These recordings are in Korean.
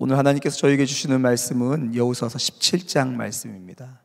오늘 하나님께서 저에게 주시는 말씀은 여호수아서 17장 말씀입니다.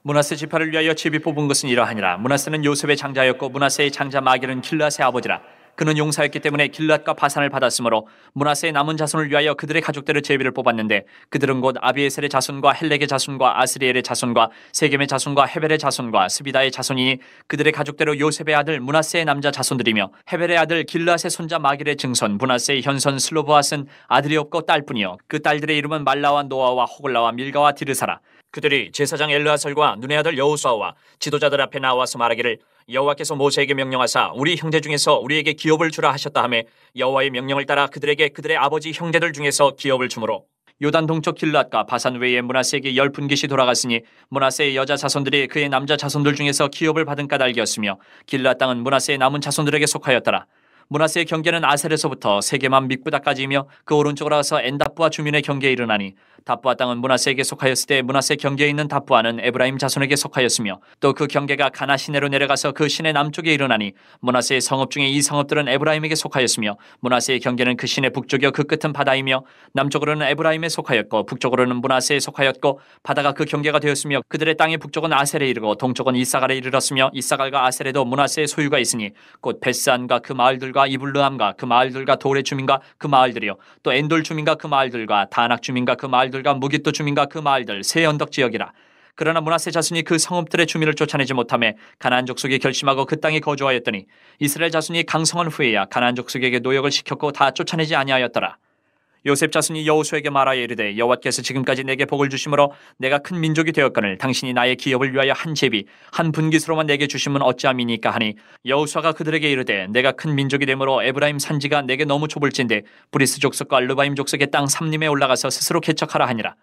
문하세 지파를 위하여 집이 뽑은 것은 이러하니라. 문하세는 요셉의 장자였고 문하세의 장자 마길은 길라세 아버지라. 그는 용사였기 때문에 길랏과 바산을 받았으므로 문하세의 남은 자손을 위하여 그들의 가족들을 제비를 뽑았는데 그들은 곧 아비에셀의 자손과 헬렉의 자손과 아스리엘의 자손과 세겜의 자손과 헤벨의 자손과 스비다의 자손이니 그들의 가족대로 요셉의 아들 문하세의 남자 자손들이며 헤벨의 아들 길랏의 손자 마길의 증손 문하세의 현손 슬로보아은 아들이 없고 딸뿐이요 그 딸들의 이름은 말라와 노아와 호글라와 밀가와 디르사라 그들이 제사장 엘르아설과 눈의 아들 여우수아와 지도자들 앞에 나와서 말하기를 여호와께서 모세에게 명령하사 우리 형제 중에서 우리에게 기업을 주라 하셨다 하며 여호와의 명령을 따라 그들에게 그들의 아버지 형제들 중에서 기업을 주므로 요단 동쪽 길랏과 바산 외에 문하세에게 열 분깃이 돌아갔으니 문하세의 여자 자손들이 그의 남자 자손들 중에서 기업을 받은 까닭이었으며 길랏 땅은 문하세의 남은 자손들에게 속하였더라. 문하세의 경계는 아셀에서부터 세계만 믹부다까지이며 그 오른쪽으로 가서 엔다프와 주민의 경계에 일어나니 다푸아 땅은 문하세에게 속하였을 때 문하세 경계에 있는 다푸아는 에브라임 자손에게 속하였으며 또 그 경계가 가나 시내로 내려가서 그 시내 남쪽에 일어나니 문하세의 성읍 중에 이 성읍들은 에브라임에게 속하였으며 문하세의 경계는 그 시내 북쪽이요 그 끝은 바다이며 남쪽으로는 에브라임에 속하였고 북쪽으로는 문하세에 속하였고 바다가 그 경계가 되었으며 그들의 땅의 북쪽은 아셀에 이르고 동쪽은 이사갈에 이르렀으며 이사갈과 아셀에도 문하세의 소유가 있으니 곧 벳산과 그 마을들과 이블르함과 그 마을들과 도레 주민과 그 마을들이요 또 엔돌 주민과 그 마을들과 다낙 주민과 그 마을 들 사람들과 무기또 주민과 그 마을들 새 언덕 지역이라 그러나 문하세 자순이그 성읍들의 주민을 쫓아내지 못함에 가나안 족속이 결심하고 그 땅에 거주하였더니 이스라엘 자순이 강성한 후에야 가나안 족속에게 노역을 시켰고 다 쫓아내지 아니하였더라 요셉 자손이 여호수에게 말하여 이르되 여호와께서 지금까지 내게 복을 주심으로 내가 큰 민족이 되었거늘 당신이 나의 기업을 위하여 한 제비 한분기수로만 내게 주심은 어찌함이니까 하니 여호수아가 그들에게 이르되 내가 큰 민족이 되므로 에브라임 산지가 내게 너무 좁을진데 브리스 족속과 르바임 족속의 땅 삼림에 올라가서 스스로 개척하라 하니라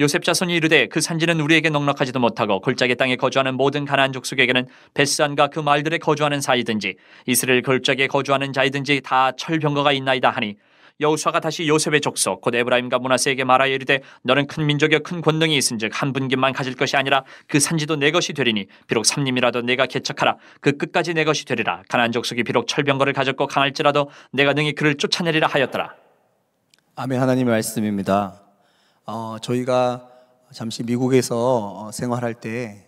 요셉 자손이 이르되 그 산지는 우리에게 넉넉하지도 못하고 골짜기 땅에 거주하는 모든 가난 족속에게는 베스산과그 말들에 거주하는 사이든지 이스라엘 골짜기에 거주하는 자이든지 다 철병거가 있나이다 하니 여우수아가 다시 요셉의 족속 곧 에브라임과 문하세에게 말하여 이르되 너는 큰 민족이여 큰 권능이 있은즉 한 분기만 가질 것이 아니라 그 산지도 내 것이 되리니 비록 삼림이라도 내가 개척하라 그 끝까지 내 것이 되리라 가난안 족속이 비록 철병거를 가졌고 강할지라도 내가 능히 그를 쫓아내리라 하였더라. 아멘 하나님의 말씀입니다. 어, 저희가 잠시 미국에서 어, 생활할 때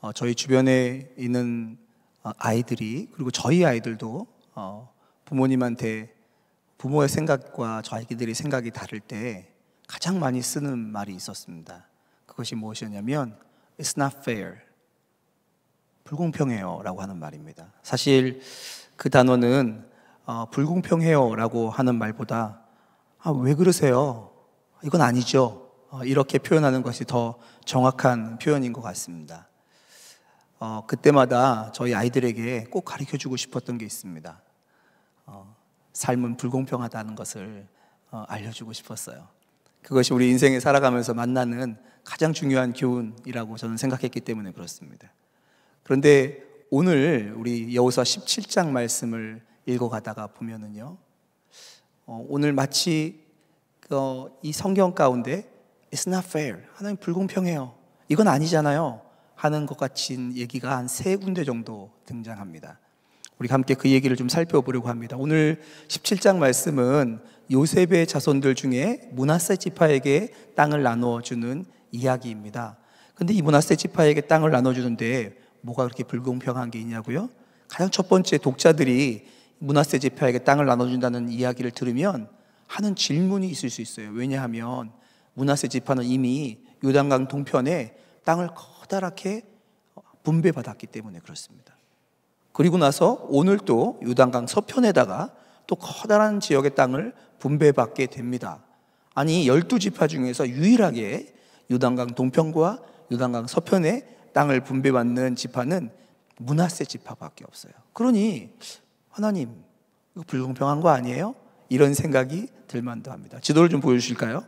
어, 저희 주변에 있는 어, 아이들이 그리고 저희 아이들도 어, 부모님한테 부모의 생각과 자기들의 생각이 다를 때 가장 많이 쓰는 말이 있었습니다. 그것이 무엇이었냐면 It's not fair. 불공평해요. 라고 하는 말입니다. 사실 그 단어는 어, 불공평해요. 라고 하는 말보다 아, 왜 그러세요? 이건 아니죠. 어, 이렇게 표현하는 것이 더 정확한 표현인 것 같습니다. 어, 그때마다 저희 아이들에게 꼭 가르쳐 주고 싶었던 게 있습니다. 어, 삶은 불공평하다는 것을 어, 알려주고 싶었어요. 그것이 우리 인생에 살아가면서 만나는 가장 중요한 교훈이라고 저는 생각했기 때문에 그렇습니다. 그런데 오늘 우리 여호수아 17장 말씀을 읽어가다가 보면은요, 어, 오늘 마치 어, 이 성경 가운데 It's not fair. 하나님 불공평해요. 이건 아니잖아요. 하는 것 같은 얘기가 한 세 군데 정도 등장합니다. 우리 함께 그 얘기를 좀 살펴보려고 합니다. 오늘 17장 말씀은 요셉의 자손들 중에 문하세 지파에게 땅을 나눠주는 이야기입니다. 근데 이 문하세 지파에게 땅을 나눠주는데 뭐가 그렇게 불공평한 게 있냐고요? 가장 첫 번째 독자들이 문하세 지파에게 땅을 나눠준다는 이야기를 들으면 하는 질문이 있을 수 있어요. 왜냐하면 문하세 지파는 이미 요단강 동편에 땅을 커다랗게 분배받았기 때문에 그렇습니다. 그리고 나서 오늘 도 유단강 서편에다가 또 커다란 지역의 땅을 분배받게 됩니다. 아니 열두 지파 중에서 유일하게 유단강 동편과 유단강 서편의 땅을 분배받는 지파는 문하세 지파밖에 없어요. 그러니 하나님 불공평한 거 아니에요? 이런 생각이 들만도 합니다. 지도를 좀 보여주실까요?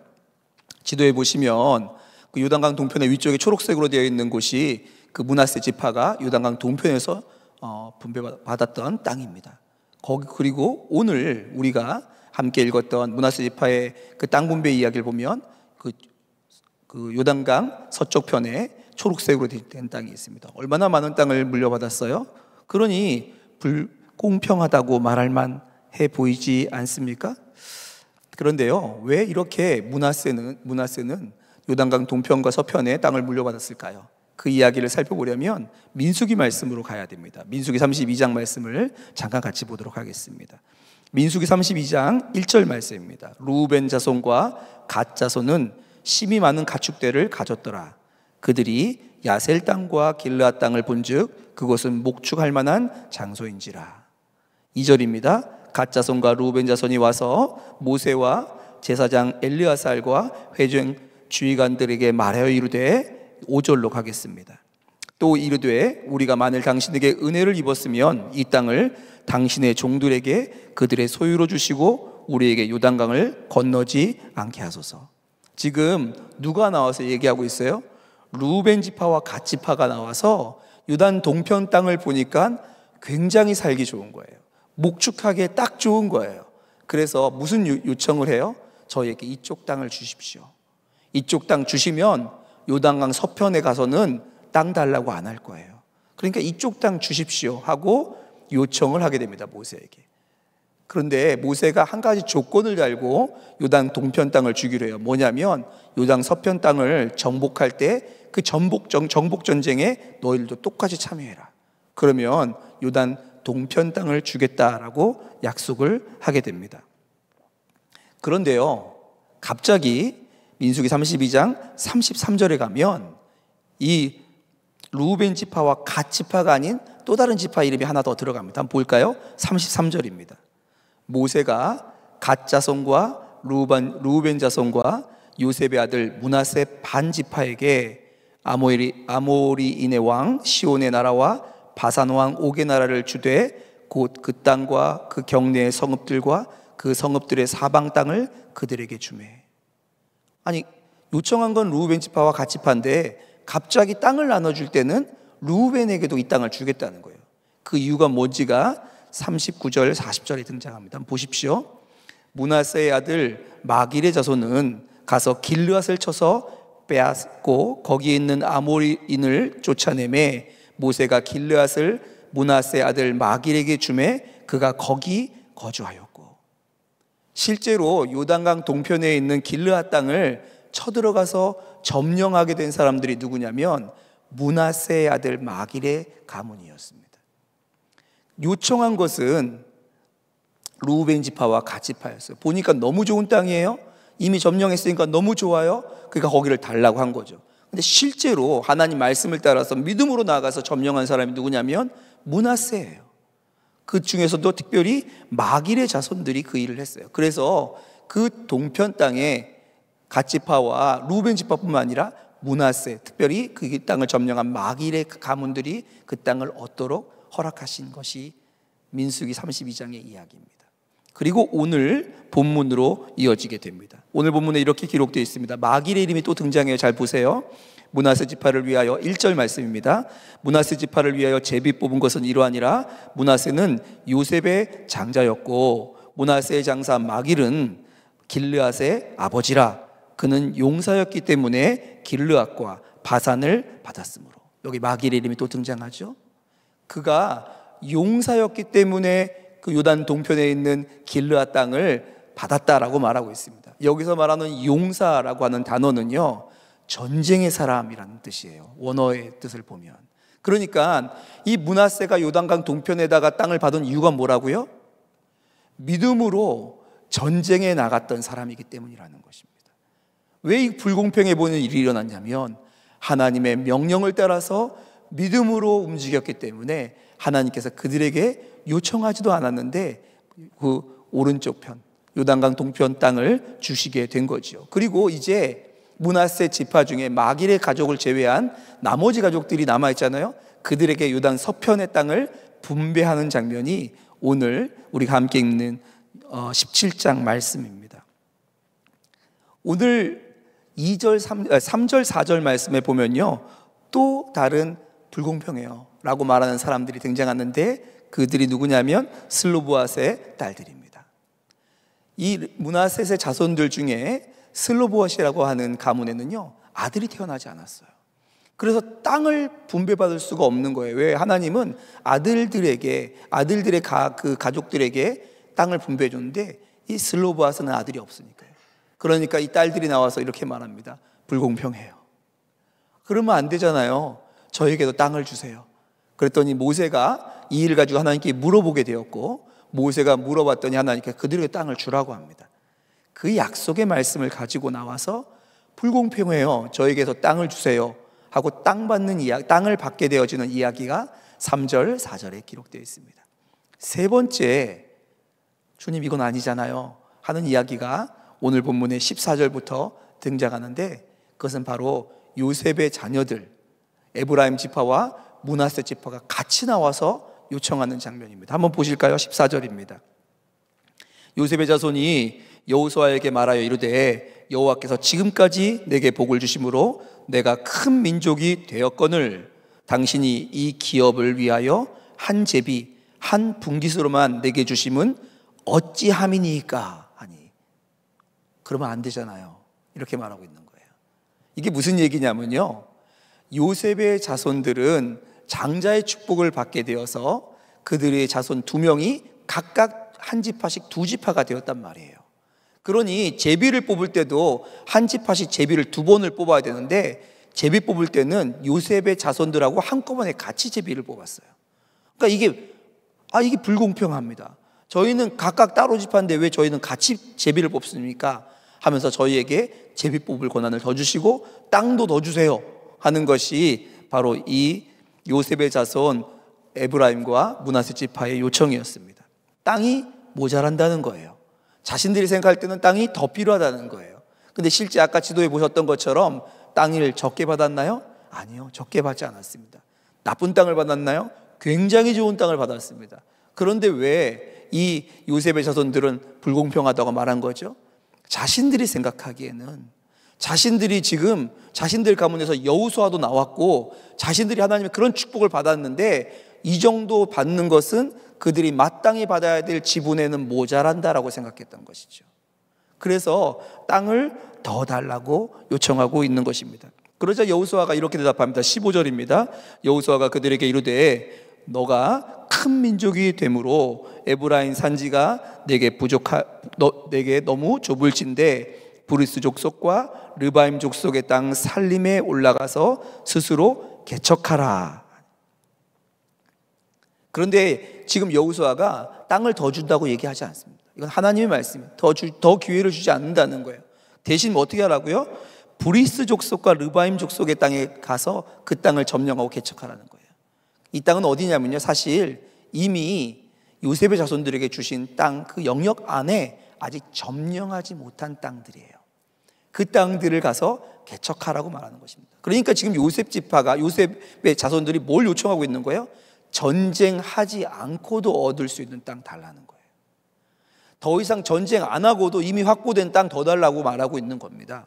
지도에 보시면 그 요단강 동편의 위쪽에 초록색으로 되어 있는 곳이 그 문하세 지파가 요단강 동편에서 어, 분배받았던 땅입니다. 거기 그리고 오늘 우리가 함께 읽었던 문하세지파의 그 땅 분배 이야기를 보면 그, 그 요단강 서쪽편에 초록색으로 된 땅이 있습니다. 얼마나 많은 땅을 물려받았어요? 그러니 불공평하다고 말할 만해 보이지 않습니까? 그런데요, 왜 이렇게 문하세는 문하세는 요단강 동편과 서편에 땅을 물려받았을까요? 그 이야기를 살펴보려면 민수기 말씀으로 가야 됩니다. 민수기 32장 말씀을 잠깐 같이 보도록 하겠습니다. 민수기 32장 1절 말씀입니다. 루벤 자손과 갓 자손은 심이 많은 가축대를 가졌더라. 그들이 야셀 땅과 길르앗 땅을 본즉 그곳은 목축할 만한 장소인지라. 2절입니다. 갓 자손과 루벤 자손이 와서 모세와 제사장 엘리아살과 회중 주의관들에게 말하여 이르되 5절로 가겠습니다. 또 이르되 우리가 만일 당신에게 은혜를 입었으면 이 땅을 당신의 종들에게 그들의 소유로 주시고 우리에게 요단강을 건너지 않게 하소서. 지금 누가 나와서 얘기하고 있어요? 루벤 지파와 갓 지파가 나와서 요단 동편 땅을 보니까 굉장히 살기 좋은 거예요. 목축하기딱 좋은 거예요. 그래서 무슨 요청을 해요? 저에게 이쪽 땅을 주십시오. 이쪽 땅 주시면 요단강 서편에 가서는 땅 달라고 안 할 거예요. 그러니까 이쪽 땅 주십시오 하고 요청을 하게 됩니다. 모세에게. 그런데 모세가 한 가지 조건을 달고 요단 동편 땅을 주기로 해요. 뭐냐면 요단 서편 땅을 정복할 때 그 정복 정복 전쟁에 너희들도 똑같이 참여해라. 그러면 요단 동편 땅을 주겠다라고 약속을 하게 됩니다. 그런데요. 갑자기 민수기 32장 33절에 가면 이 루벤 지파와 갓 지파가 아닌 또 다른 지파 이름이 하나 더 들어갑니다. 한번 볼까요? 33절입니다. 모세가 갓 자손과 루벤, 루벤 자손과 요셉의 아들 문하세 반 지파에게 아모리, 아모리인의 왕 시온의 나라와 바산 왕 옥의 나라를 주되 곧 그 땅과 그 경내의 성읍들과 그 성읍들의 사방 땅을 그들에게 주매 아니 요청한 건 루벤 지파와 같이 판데 갑자기 땅을 나눠줄 때는 루벤에게도 이 땅을 주겠다는 거예요. 그 이유가 뭔지가 39절 40절에 등장합니다. 보십시오. 문하세의 아들 마길의 자손은 가서 길르앗을 쳐서 빼앗고 거기에 있는 아모리인을 쫓아내매 모세가 길르앗을 문하세 아들 마길에게 주매 그가 거기 거주하여 실제로 요단강 동편에 있는 길르아 땅을 쳐들어가서 점령하게 된 사람들이 누구냐면 문하세의 아들 마길의 가문이었습니다. 요청한 것은 루벤 지파와 가지파였어요. 보니까 너무 좋은 땅이에요. 이미 점령했으니까 너무 좋아요. 그러니까 거기를 달라고 한 거죠. 근데 실제로 하나님 말씀을 따라서 믿음으로 나가서 점령한 사람이 누구냐면 문하세예요. 그 중에서도 특별히 마길의 자손들이 그 일을 했어요. 그래서 그 동편 땅에 가치파와 루벤 지파뿐만 아니라 문하세, 특별히 그 땅을 점령한 마길의 그 가문들이 그 땅을 얻도록 허락하신 것이 민수기 32장의 이야기입니다. 그리고 오늘 본문으로 이어지게 됩니다. 오늘 본문에 이렇게 기록되어 있습니다. 마길의 이름이 또 등장해요. 잘 보세요. 문하세 지파를 위하여 1절 말씀입니다. 문하세 지파를 위하여 제비 뽑은 것은 이러하니라 문하세는 요셉의 장자였고 문하세의 장사 마길은 길르앗의 아버지라 그는 용사였기 때문에 길르앗과 바산을 받았으므로 여기 마길 이름이 또 등장하죠. 그가 용사였기 때문에 그 요단 동편에 있는 길르앗 땅을 받았다라고 말하고 있습니다. 여기서 말하는 용사라고 하는 단어는요. 전쟁의 사람이라는 뜻이에요. 원어의 뜻을 보면. 그러니까 이 문하세가 요단강 동편에다가 땅을 받은 이유가 뭐라고요? 믿음으로 전쟁에 나갔던 사람이기 때문이라는 것입니다. 왜 이 불공평해 보이는 일이 일어났냐면 하나님의 명령을 따라서 믿음으로 움직였기 때문에 하나님께서 그들에게 요청하지도 않았는데 그 오른쪽 편 요단강 동편 땅을 주시게 된 거죠. 그리고 이제 문하세 지파 중에 마길의 가족을 제외한 나머지 가족들이 남아 있잖아요. 그들에게 요단 서편의 땅을 분배하는 장면이 오늘 우리가 함께 읽는 17장 어, 말씀입니다. 오늘 2절 3, 3절 4절 말씀에 보면요. 또 다른 불공평해요. 라고 말하는 사람들이 등장하는데 그들이 누구냐면 슬로보아세의 딸들입니다. 이 문하셋의 자손들 중에 슬로보아시라고 하는 가문에는요 아들이 태어나지 않았어요. 그래서 땅을 분배받을 수가 없는 거예요. 왜 하나님은 아들들에게 아들들의 가, 그 가족들에게 땅을 분배해 줬는데 이 슬로보아스는 아들이 없으니까요. 그러니까 이 딸들이 나와서 이렇게 말합니다. 불공평해요. 그러면 안 되잖아요. 저에게도 땅을 주세요. 그랬더니 모세가 이 일을 가지고 하나님께 물어보게 되었고 모세가 물어봤더니 하나님께 그들에게 땅을 주라고 합니다. 그 약속의 말씀을 가지고 나와서 불공평해요. 저에게서 땅을 주세요. 하고 땅 받는 이야 땅을 받게 되어지는 이야기가 3절, 4절에 기록되어 있습니다. 세 번째, 주님 이건 아니잖아요. 하는 이야기가 오늘 본문의 14절부터 등장하는데 그것은 바로 요셉의 자녀들, 에브라임 지파와 문하세 지파가 같이 나와서 요청하는 장면입니다. 한번 보실까요? 14절입니다. 요셉의 자손이 여호수아에게 말하여 이르되 여호와께서 지금까지 내게 복을 주심으로 내가 큰 민족이 되었거늘 당신이 이 기업을 위하여 한 제비 한분기수로만 내게 주심은 어찌함이니까 하니 그러면 안 되잖아요. 이렇게 말하고 있는 거예요. 이게 무슨 얘기냐면요. 요셉의 자손들은 장자의 축복을 받게 되어서 그들의 자손 두 명이 각각 한 지파씩 두 지파가 되었단 말이에요. 그러니 제비를 뽑을 때도 한집합이 제비를 두 번을 뽑아야 되는데 제비 뽑을 때는 요셉의 자손들하고 한꺼번에 같이 제비를 뽑았어요. 그러니까 이게 아 이게 불공평합니다. 저희는 각각 따로 집합인데 왜 저희는 같이 제비를 뽑습니까? 하면서 저희에게 제비 뽑을 권한을 더 주시고 땅도 더 주세요 하는 것이 바로 이 요셉의 자손 에브라임과 문하세 지파의 요청이었습니다. 땅이 모자란다는 거예요. 자신들이 생각할 때는 땅이 더 필요하다는 거예요. 근데 실제 아까 지도에 보셨던 것처럼 땅을 적게 받았나요? 아니요. 적게 받지 않았습니다. 나쁜 땅을 받았나요? 굉장히 좋은 땅을 받았습니다. 그런데 왜 이 요셉의 자손들은 불공평하다고 말한 거죠? 자신들이 생각하기에는 자신들이 지금 자신들 가문에서 여우수아도 나왔고 자신들이 하나님의 그런 축복을 받았는데 이 정도 받는 것은 그들이 마땅히 받아야 될 지분에는 모자란다라고 생각했던 것이죠. 그래서 땅을 더 달라고 요청하고 있는 것입니다. 그러자 여호수아가 이렇게 대답합니다. 15절입니다. 여호수아가 그들에게 이르되 너가 큰 민족이 되므로 에브라임 산지가 내게 부족하 너, 내게 너무 좁을진데 브리스 족속과 르바임 족속의 땅 살림에 올라가서 스스로 개척하라. 그런데 지금 여우수아가 땅을 더 준다고 얘기하지 않습니다. 이건 하나님의 말씀이에요. 더, 더 기회를 주지 않는다는 거예요. 대신 뭐 어떻게 하라고요? 브리스 족속과 르바임 족속의 땅에 가서 그 땅을 점령하고 개척하라는 거예요. 이 땅은 어디냐면요. 사실 이미 요셉의 자손들에게 주신 땅 그 영역 안에 아직 점령하지 못한 땅들이에요. 그 땅들을 가서 개척하라고 말하는 것입니다. 그러니까 지금 요셉 지파가 요셉의 자손들이 뭘 요청하고 있는 거예요? 전쟁하지 않고도 얻을 수 있는 땅 달라는 거예요. 더 이상 전쟁 안 하고도 이미 확보된 땅 더 달라고 말하고 있는 겁니다.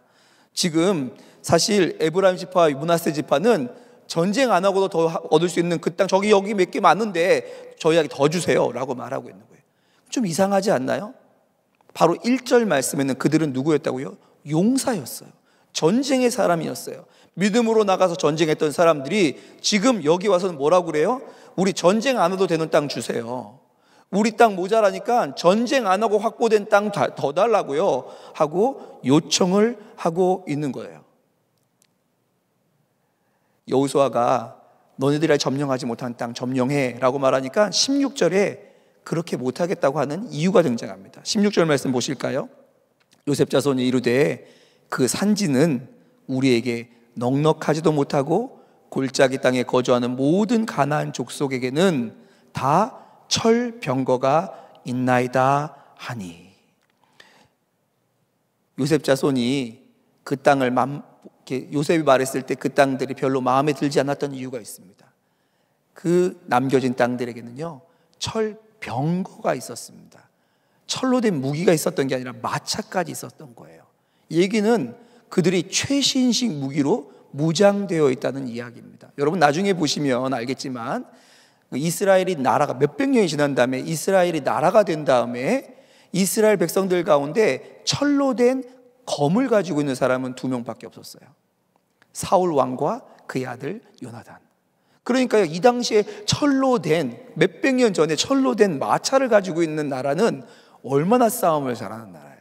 지금 사실 에브라임 지파, 문하세 지파는 전쟁 안 하고도 더 얻을 수 있는 그 땅, 저기 여기 몇 개 많은데 저희에게 더 주세요. 라고 말하고 있는 거예요. 좀 이상하지 않나요? 바로 1절 말씀에는 그들은 누구였다고요? 용사였어요. 전쟁의 사람이었어요. 믿음으로 나가서 전쟁했던 사람들이 지금 여기 와서는 뭐라고 그래요? 우리 전쟁 안 해도 되는 땅 주세요. 우리 땅 모자라니까 전쟁 안 하고 확보된 땅 더 달라고요. 하고 요청을 하고 있는 거예요. 여우수아가 너네들이 점령하지 못한 땅 점령해 라고 말하니까 16절에 그렇게 못하겠다고 하는 이유가 등장합니다. 16절 말씀 보실까요? 요셉 자손이 이르되 그 산지는 우리에게 넉넉하지도 못하고 골짜기 땅에 거주하는 모든 가나안 족속에게는 다 철병거가 있나이다 하니 요셉 자손이 그 땅을 맘, 요셉이 말했을 때 그 땅들이 별로 마음에 들지 않았던 이유가 있습니다. 그 남겨진 땅들에게는요 철병거가 있었습니다. 철로 된 무기가 있었던 게 아니라 마차까지 있었던 거예요. 얘기는 그들이 최신식 무기로 무장되어 있다는 이야기입니다. 여러분 나중에 보시면 알겠지만 그 이스라엘이 나라가 몇백 년이 지난 다음에 이스라엘이 나라가 된 다음에 이스라엘 백성들 가운데 철로 된 검을 가지고 있는 사람은 두 명밖에 없었어요. 사울 왕과 그의 아들 요나단. 그러니까요, 이 당시에 철로 된, 몇백 년 전에 철로 된 마차를 가지고 있는 나라는 얼마나 싸움을 잘하는 나라예요.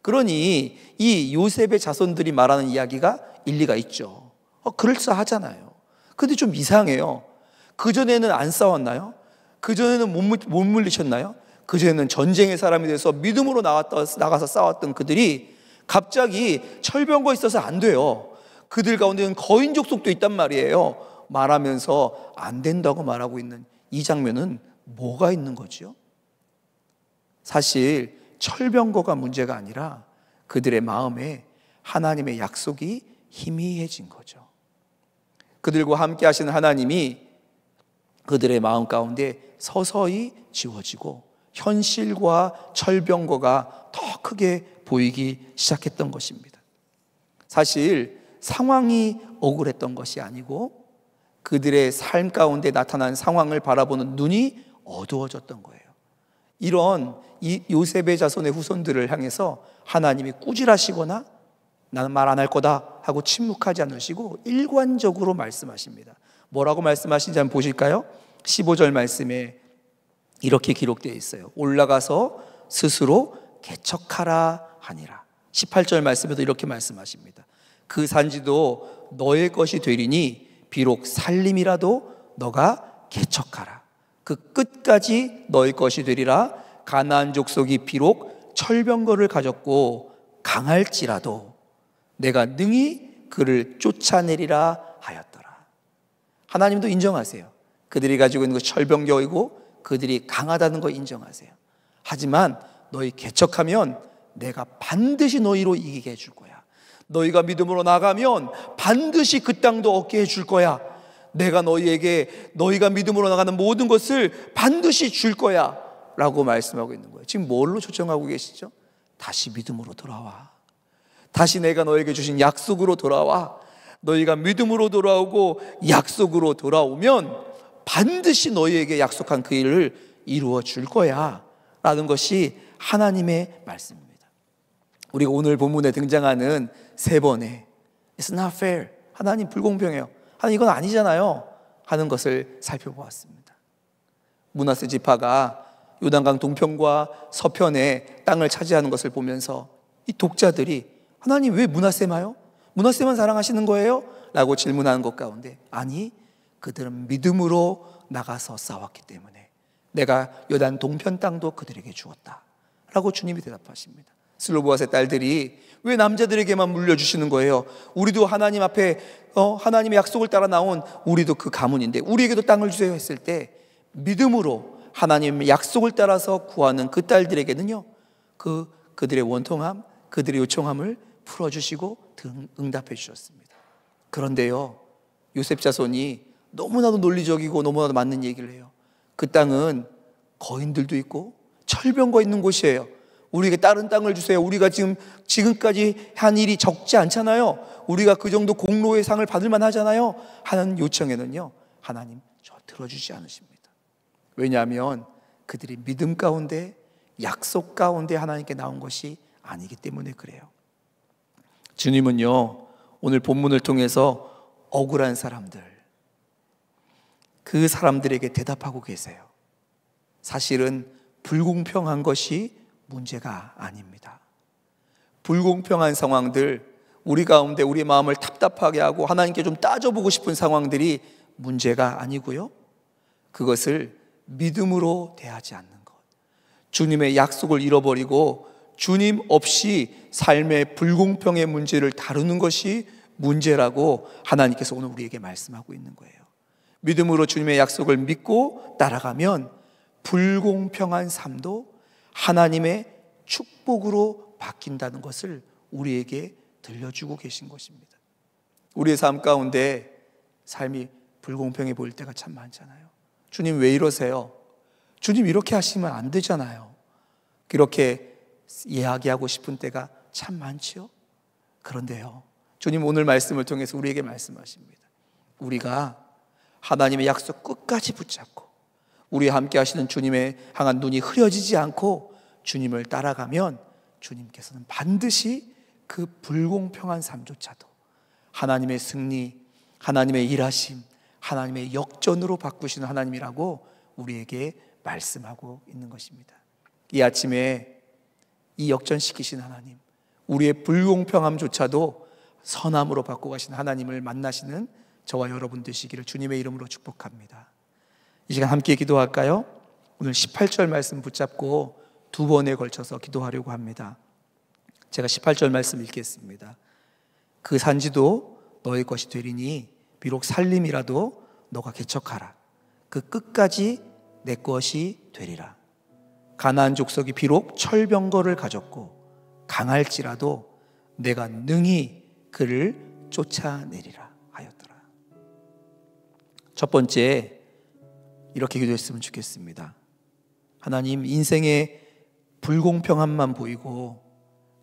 그러니 이 요셉의 자손들이 말하는 이야기가 일리가 있죠. 어, 그럴싸하잖아요. 근데 좀 이상해요. 그전에는 안 싸웠나요? 그전에는 못, 못 물리셨나요? 그전에는 전쟁의 사람이 돼서 믿음으로 나갔다, 나가서 싸웠던 그들이 갑자기 철병거 있어서 안 돼요. 그들 가운데는 거인족 속도 있단 말이에요. 말하면서 안 된다고 말하고 있는 이 장면은 뭐가 있는 거지 사실 철병거가 문제가 아니라 그들의 마음에 하나님의 약속이 희미해진 거죠. 그들과 함께 하시는 하나님이 그들의 마음 가운데 서서히 지워지고 현실과 철병거가 더 크게 보이기 시작했던 것입니다. 사실 상황이 억울했던 것이 아니고 그들의 삶 가운데 나타난 상황을 바라보는 눈이 어두워졌던 거예요. 이런 요셉의 자손의 후손들을 향해서 하나님이 꾸질하시거나 나는 말 안 할 거다 하고 침묵하지 않으시고 일관적으로 말씀하십니다. 뭐라고 말씀하신지 한번 보실까요? 15절 말씀에 이렇게 기록되어 있어요. 올라가서 스스로 개척하라 하니라. 18절 말씀에도 이렇게 말씀하십니다. 그 산지도 너의 것이 되리니 비록 살림이라도 너가 개척하라. 그 끝까지 너의 것이 되리라. 가나 족속이 비록 철병거를 가졌고 강할지라도 내가 능히 그를 쫓아내리라 하였더라. 하나님도 인정하세요. 그들이 가지고 있는 그 철병겨이고 그들이 강하다는 거 인정하세요. 하지만 너희 개척하면 내가 반드시 너희로 이기게 해줄 거야. 너희가 믿음으로 나가면 반드시 그 땅도 얻게 해줄 거야. 내가 너희에게 너희가 믿음으로 나가는 모든 것을 반드시 줄 거야. 라고 말씀하고 있는 거예요. 지금 뭘로 초청하고 계시죠? 다시 믿음으로 돌아와. 다시 내가 너에게 주신 약속으로 돌아와. 너희가 믿음으로 돌아오고 약속으로 돌아오면 반드시 너희에게 약속한 그 일을 이루어 줄 거야. 라는 것이 하나님의 말씀입니다. 우리가 오늘 본문에 등장하는 세 번의 It's not fair. 하나님 불공평해요. 하나님 이건 아니잖아요. 하는 것을 살펴보았습니다. 문하세 지파가 요단강 동편과 서편의 땅을 차지하는 것을 보면서 이 독자들이 하나님 왜 문하세 마요? 문하세만 사랑하시는 거예요? 라고 질문하는 것 가운데 아니 그들은 믿음으로 나가서 싸웠기 때문에 내가 요단 동편 땅도 그들에게 주었다. 라고 주님이 대답하십니다. 슬로보아의 딸들이 왜 남자들에게만 물려주시는 거예요? 우리도 하나님 앞에 어, 하나님의 약속을 따라 나온 우리도 그 가문인데 우리에게도 땅을 주세요 했을 때 믿음으로 하나님의 약속을 따라서 구하는 그 딸들에게는요 그 그들의 원통함, 그들의 요청함을 풀어주시고 응답해 주셨습니다. 그런데요, 요셉 자손이 너무나도 논리적이고 너무나도 맞는 얘기를 해요. 그 땅은 거인들도 있고 철병과 있는 곳이에요. 우리에게 다른 땅을 주세요. 우리가 지금 지금까지 한 일이 적지 않잖아요. 우리가 그 정도 공로의 상을 받을 만하잖아요. 하는 요청에는요. 하나님 저 들어주지 않으십니다. 왜냐하면 그들이 믿음 가운데 약속 가운데 하나님께 나온 것이 아니기 때문에 그래요. 주님은요, 오늘 본문을 통해서 억울한 사람들, 그 사람들에게 대답하고 계세요. 사실은 불공평한 것이 문제가 아닙니다. 불공평한 상황들, 우리 가운데 우리 마음을 답답하게 하고 하나님께 좀 따져보고 싶은 상황들이 문제가 아니고요. 그것을 믿음으로 대하지 않는 것. 주님의 약속을 잃어버리고 주님 없이 삶의 불공평의 문제를 다루는 것이 문제라고 하나님께서 오늘 우리에게 말씀하고 있는 거예요. 믿음으로 주님의 약속을 믿고 따라가면 불공평한 삶도 하나님의 축복으로 바뀐다는 것을 우리에게 들려주고 계신 것입니다. 우리의 삶 가운데 삶이 불공평해 보일 때가 참 많잖아요. 주님 왜 이러세요? 주님 이렇게 하시면 안 되잖아요. 이렇게 이야기하고 싶은 때가 참 많지요. 그런데요. 주님 오늘 말씀을 통해서 우리에게 말씀하십니다. 우리가 하나님의 약속 끝까지 붙잡고 우리와 함께 하시는 주님의 향한 눈이 흐려지지 않고 주님을 따라가면 주님께서는 반드시 그 불공평한 삶조차도 하나님의 승리, 하나님의 일하심, 하나님의 역전으로 바꾸시는 하나님이라고 우리에게 말씀하고 있는 것입니다. 이 아침에 이 역전시키신 하나님, 우리의 불공평함조차도 선함으로 바꿔가신 하나님을 만나시는 저와 여러분 되시기를 주님의 이름으로 축복합니다. 이 시간 함께 기도할까요? 오늘 18절 말씀 붙잡고 두 번에 걸쳐서 기도하려고 합니다. 제가 18절 말씀 읽겠습니다. 그 산지도 너의 것이 되리니 비록 살림이라도 너가 개척하라. 그 끝까지 내 것이 되리라. 가나안 족속이 비록 철병거를 가졌고 강할지라도 내가 능히 그를 쫓아내리라 하였더라. 첫 번째 이렇게 기도했으면 좋겠습니다. 하나님 인생의 불공평함만 보이고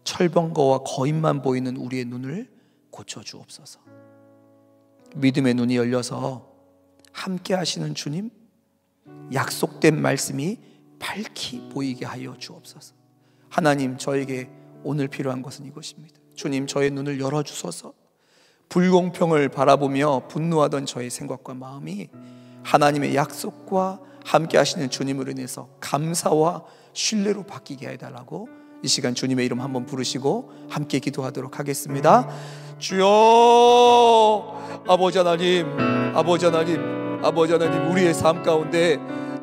철벙거와 거인만 보이는 우리의 눈을 고쳐 주옵소서. 믿음의 눈이 열려서 함께 하시는 주님 약속된 말씀이 밝히 보이게 하여 주옵소서. 하나님, 저에게 오늘 필요한 것은 이것입니다. 주님, 저의 눈을 열어 주소서. 불공평을 바라보며 분노하던 저의 생각과 마음이 하나님의 약속과 함께 하시는 주님으로 인해서 감사와 신뢰로 바뀌게 해달라고 이 시간 주님의 이름 한번 부르시고 함께 기도하도록 하겠습니다. 주여 아버지 하나님 아버지 하나님 아버지 하나님 우리의 삶 가운데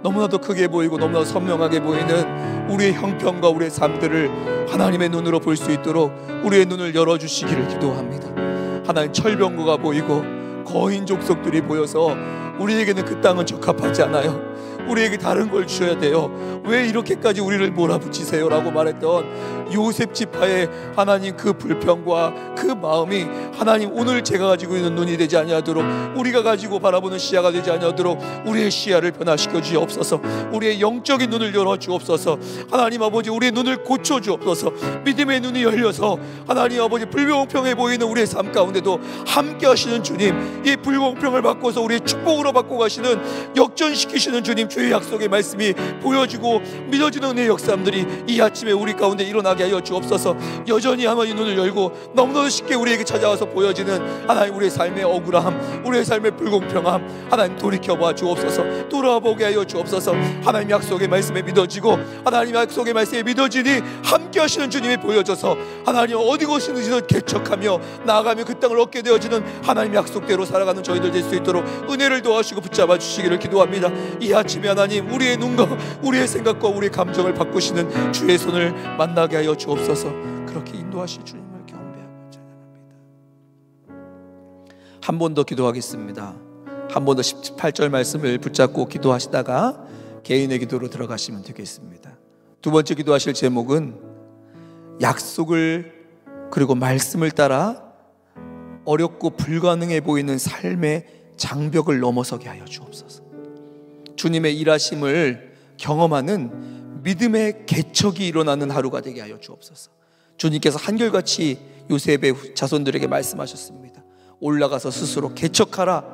너무나도 크게 보이고 너무나 선명하게 보이는 우리의 형편과 우리의 삶들을 하나님의 눈으로 볼 수 있도록 우리의 눈을 열어주시기를 기도합니다. 하나님 철병구가 보이고 거인 족속들이 보여서 우리에게는 그 땅은 적합하지 않아요. 우리에게 다른 걸 주셔야 돼요. 왜 이렇게까지 우리를 몰아붙이세요? 라고 말했던 요셉 지파의 하나님 그 불평과 그 마음이 하나님 오늘 제가 가지고 있는 눈이 되지 아니도록 우리가 가지고 바라보는 시야가 되지 아니도록 우리의 시야를 변화시켜 주옵소서 우리의 영적인 눈을 열어 주옵소서 하나님 아버지 우리의 눈을 고쳐 주옵소서 믿음의 눈이 열려서 하나님 아버지 불공평해 보이는 우리의 삶 가운데도 함께 하시는 주님 이 불공평을 바꿔서 우리의 축복으로 바꿔 가시는 역전시키시는 주님 주의 약속의 말씀이 보여지고 믿어지는 은혜의 역사들이이 아침에 우리 가운데 일어나게 하여 주옵소서 여전히 하나님 눈을 열고 너무너무 쉽게 우리에게 찾아와서 보여지는 하나님 우리의 삶의 억울함 우리의 삶의 불공평함 하나님 돌이켜봐 주옵소서 돌아보게 하여 주옵소서 하나님 약속의 말씀에 믿어지고 하나님 약속의 말씀에 믿어지니 함께 하시는 주님이 보여져서 하나님 어디 곳이든지를 개척하며 나아가며 그 땅을 얻게 되어지는 하나님 약속대로 살아가는 저희들 될 수 있도록 은혜를 도와주시고 붙잡아 주시기를 기도합니다 이아침 아버 하나님 우리의 눈과 우리의 생각과 우리의 감정을 바꾸시는 주의 손을 만나게 하여 주옵소서 그렇게 인도하실 주님을 경배하고 찬양합니다 한 번 더 기도하겠습니다 한 번 더 18절 말씀을 붙잡고 기도하시다가 개인의 기도로 들어가시면 되겠습니다 두 번째 기도하실 제목은 약속을 그리고 말씀을 따라 어렵고 불가능해 보이는 삶의 장벽을 넘어서게 하여 주옵소서. 주님의 일하심을 경험하는 믿음의 개척이 일어나는 하루가 되게 하여 주옵소서. 주님께서 한결같이 요셉의 자손들에게 말씀하셨습니다. 올라가서 스스로 개척하라.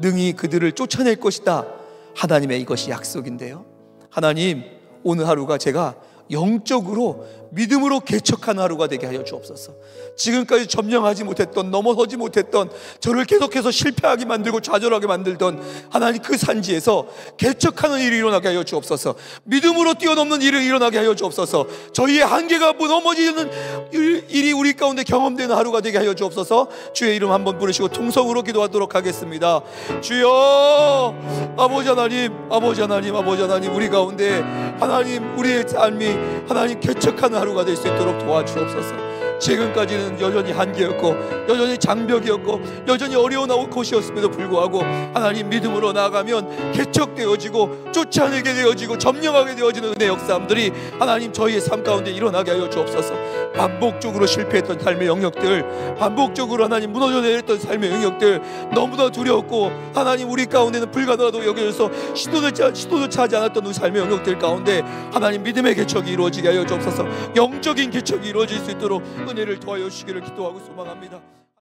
능히 그들을 쫓아낼 것이다. 하나님의 이것이 약속인데요. 하나님, 오늘 하루가 제가 영적으로 믿음으로 개척하 하루가 되게 하여 주옵소서. 지금까지 점령하지 못했던, 넘어서지 못했던, 저를 계속해서 실패하게 만들고 좌절하게 만들던 하나님 그 산지에서 개척하는 일이 일어나게 하여 주옵소서. 믿음으로 뛰어넘는 일이 일어나게 하여 주옵소서. 저희의 한계가 넘어지는 일이 우리 가운데 경험되는 하루가 되게 하여 주옵소서. 주의 이름 한번 부르시고 통성으로 기도하도록 하겠습니다. 주여, 아버지 하나님, 아버지 하나님, 아버지 하나님, 우리 가운데 하나님, 우리의 삶이 하나님 개척하는 하루가 될 수 있도록 도와주옵소서. 지금까지는 여전히 한계였고 여전히 장벽이었고 여전히 어려운 곳이었음에도 불구하고 하나님 믿음으로 나아가면 개척되어지고 쫓아내게 되어지고 점령하게 되어지는 은혜 역사함들이 하나님 저희의 삶 가운데 일어나게 하여 주옵소서 반복적으로 실패했던 삶의 영역들 반복적으로 하나님 무너져 내렸던 삶의 영역들 너무나 두려웠고 하나님 우리 가운데는 불가능하다고 여겨져서 시도도, 시도도 차지 않았던 우리 삶의 영역들 가운데 하나님 믿음의 개척이 이루어지게 하여 주옵소서 영적인 개척이 이루어질 수 있도록 할머니를 도와주시기를 기도하고 소망합니다.